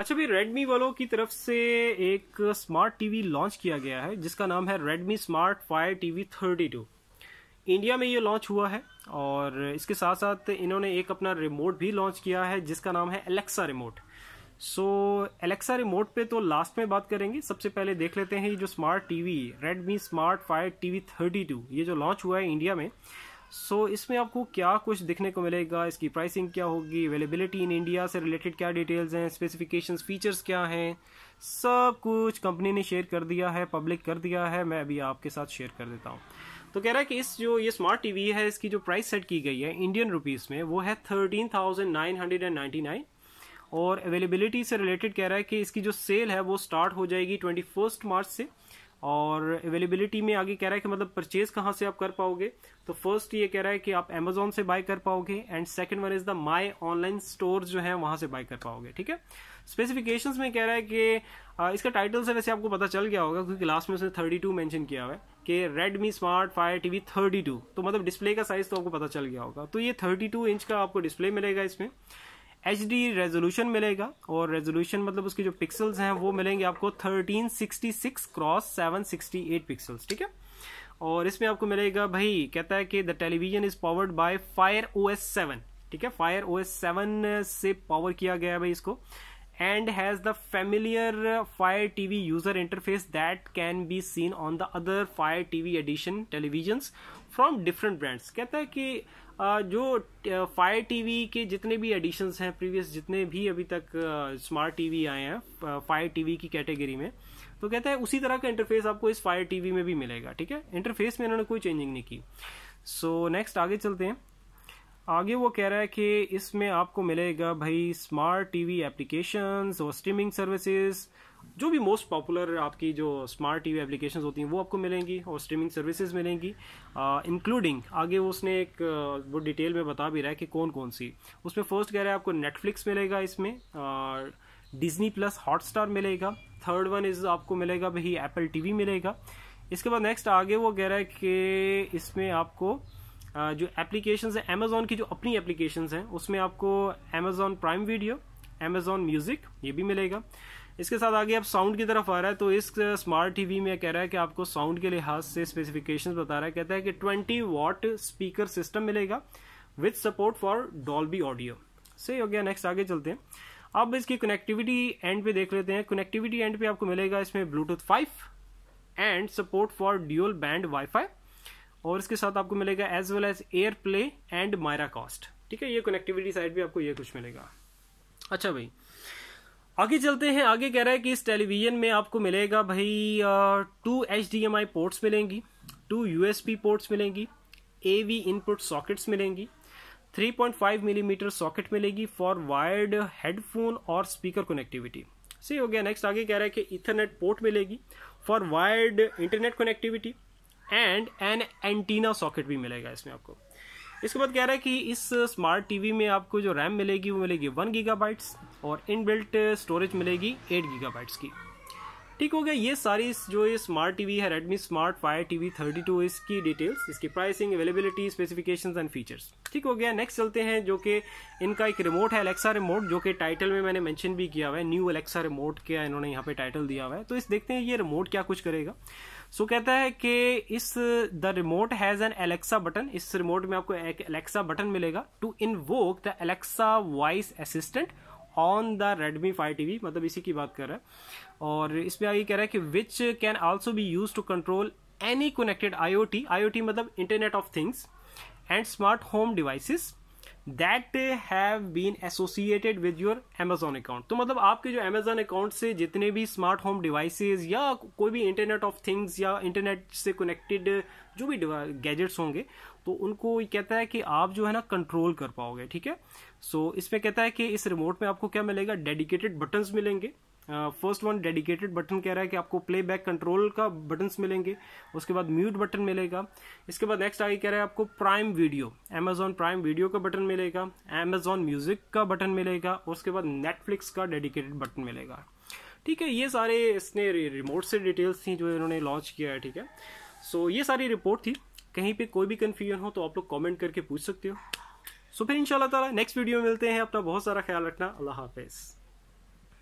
अच्छा भाई रेडमी वालों की तरफ से एक स्मार्ट टीवी लॉन्च किया गया है जिसका नाम है Redmi smart Fire TV thirty two India में ये लॉन्च हुआ है और इसके साथ साथ इन्होंने एक अपना रिमोट भी लॉन्च किया है जिसका नाम है Alexa remote so Alexa remote पे तो लास्ट में बात करेंगे सबसे पहले देख लेते हैं ये जो smart TV Redmi smart Fire TV thirty two ये जो लॉन्च हुआ है इंडिया में सो so, इसमें आपको क्या कुछ दिखने को मिलेगा इसकी प्राइसिंग क्या होगी अवेलेबिलिटी इन इंडिया से रिलेटेड क्या डिटेल्स हैं स्पेसिफिकेशंस फीचर्स क्या हैं सब कुछ कंपनी ने शेयर कर दिया है पब्लिक कर दिया है मैं अभी आपके साथ शेयर कर देता हूँ तो कह रहा है कि इस जो ये स्मार्ट टीवी है इसकी जो प्राइस सेट की गई है इंडियन रुपीज़ में वो है thirteen thousand nine hundred and ninety nine और अवेलेबिलिटी से रिलेटेड कह रहा है कि इसकी जो सेल है वो स्टार्ट हो जाएगी ट्वेंटी फर्स्ट मार्च से और अवेलेबिलिटी में आगे कह रहा है कि मतलब परचेज कहाँ से आप कर पाओगे तो फर्स्ट ये कह रहा है कि आप अमेजोन से बाय कर पाओगे and second one is the Mi online store जो है वहां से बाय कर पाओगे ठीक है स्पेसिफिकेशंस में कह रहा है कि इसका टाइटल से वैसे आपको पता चल गया होगा क्योंकि लास्ट में उसने थर्टी टू मैंशन किया हुआ है कि Redmi smart Fire T V thirty two तो मतलब डिस्प्ले का साइज तो आपको पता चल गया होगा तो ये थर्टी टू इंच का आपको डिस्प्ले मिलेगा इसमें एच डी रेजोल्यूशन मिलेगा और रेजोल्यूशन मतलब उसके जो पिक्सल्स हैं वो मिलेंगे आपको 1366 क्रॉस 768 पिक्सल्स ठीक है और इसमें आपको मिलेगा भाई कहता है कि the television is powered by Fire O S seven ठीक है फायर ओ एस सेवन से पावर किया गया है भाई इसको and has the familiar Fire TV user interface that can be seen on the other Fire TV edition television from different brands कहता है कि जो फायर टीवी के जितने भी एडिशंस हैं प्रीवियस जितने भी अभी तक स्मार्ट टीवी आए हैं फायर टीवी की कैटेगरी में तो कहते हैं उसी तरह का इंटरफेस आपको इस फायर टीवी में भी मिलेगा ठीक है इंटरफेस में इन्होंने कोई चेंजिंग नहीं की सो so, नेक्स्ट आगे चलते हैं आगे वो कह रहा है कि इसमें आपको मिलेगा भाई स्मार्ट टीवी एप्लीकेशंस और स्ट्रीमिंग सर्विसेज जो भी मोस्ट पॉपुलर आपकी जो स्मार्ट टीवी एप्लीकेशंस होती हैं वो आपको मिलेंगी और स्ट्रीमिंग सर्विसेज मिलेंगी इंक्लूडिंग आगे वो उसने एक uh, वो डिटेल में बता भी रहा है कि कौन कौन सी उसमें फर्स्ट कह रहा है आपको नेटफ्लिक्स मिलेगा इसमें डिजनी प्लस हॉटस्टार मिलेगा थर्ड वन इज़ आपको मिलेगा भाई एप्पल टीवी मिलेगा इसके बाद नेक्स्ट आगे वो कह रहा है कि इसमें आपको जो एप्लीकेशन है अमेजोन की जो अपनी एप्लीकेशन हैं उसमें आपको Amazon Prime Video Amazon Music ये भी मिलेगा इसके साथ आगे आप साउंड की तरफ आ रहा है तो इस स्मार्ट टीवी में कह रहा है कि आपको साउंड के लिहाज से स्पेसिफिकेशन बता रहा है कहता है कि 20 वॉट स्पीकर सिस्टम मिलेगा with support for Dolby audio सही हो गया नेक्स्ट आगे चलते हैं अब इसकी कनेक्टिविटी एंड पे देख लेते हैं कनेक्टिविटी एंड पे आपको मिलेगा इसमें Bluetooth five and support for dual band wifi और इसके साथ आपको मिलेगा as well as AirPlay and Miracast ठीक है ये कनेक्टिविटी साइड भी आपको ये कुछ मिलेगा अच्छा भाई आगे चलते हैं आगे कह रहा है कि इस टेलीविजन में आपको मिलेगा भाई two H D M I ports मिलेंगी टू यू पोर्ट्स मिलेंगी ए वी इनपुट सॉकेट्स मिलेंगी 3.5 मिलीमीटर सॉकेट मिलेगी फॉर वायर्ड हेडफोन और स्पीकर कनेक्टिविटी सही हो गया नेक्स्ट आगे कह रहा है कि इथरनेट पोर्ट मिलेगी for wired internet connectivity and an antenna socket भी मिलेगा इसमें आपको इसके बाद कह रहा है कि इस स्मार्ट टीवी में आपको जो रैम मिलेगी वो मिलेगी वन गीगा और इन स्टोरेज मिलेगी एट गीगा की ठीक हो गया ये सारी जो ये स्मार्ट टीवी है रेडमी स्मार्ट फायर टीवी 32 इसकी डिटेल्स इसकी pricing availability specifications and features ठीक हो गया नेक्स्ट चलते हैं जो कि इनका एक रिमोट है अलेक्सा रिमोट जो कि टाइटल में मैंने मेंशन भी किया हुआ है न्यू अलेक्सा रिमोट क्या इन्होंने यहाँ पे टाइटल दिया हुआ है तो इस देखते हैं ये रिमोट क्या कुछ करेगा सो so, कहता है कि इस the remote has an Alexa button इस रिमोट में आपको एक एलेक्सा बटन मिलेगा to invoke the Alexa voice assistant on the Redmi five T मतलब इसी की बात कर रहा है और इसमें आगे कह रहा है कि which can also be use to control any connected I O T I O T मतलब internet of things and smart home devices that have been associated with your Amazon account तो मतलब आपके जो अमेजोन अकाउंट से जितने भी smart home devices या कोई भी इंटरनेट ऑफ थिंग्स या इंटरनेट से कनेक्टेड जो भी गैजेट्स होंगे तो उनको ये कहता है कि आप जो है ना कंट्रोल कर पाओगे ठीक है सो so, इसमें कहता है कि इस रिमोट में आपको क्या मिलेगा डेडिकेटेड बटन्स मिलेंगे फर्स्ट वन डेडिकेटेड बटन कह रहा है कि आपको प्ले बैक कंट्रोल का बटन मिलेंगे उसके बाद म्यूट बटन मिलेगा इसके बाद नेक्स्ट आगे कह रहा है आपको Prime Video Amazon Prime Video का बटन मिलेगा अमेजोन म्यूजिक का बटन मिलेगा और उसके बाद नेटफ्लिक्स का डेडिकेटेड बटन मिलेगा ठीक है ये सारे इसने रिमोट से डिटेल्स थी जो इन्होंने लॉन्च किया है ठीक है सो so, ये सारी रिपोर्ट थी कहीं पे कोई भी कन्फ्यूजन हो तो आप लोग कमेंट करके पूछ सकते हो सो so, फिर इंशाल्लाह ताला नेक्स्ट वीडियो मिलते हैं अपना बहुत सारा ख्याल रखना अल्लाह हाफिज़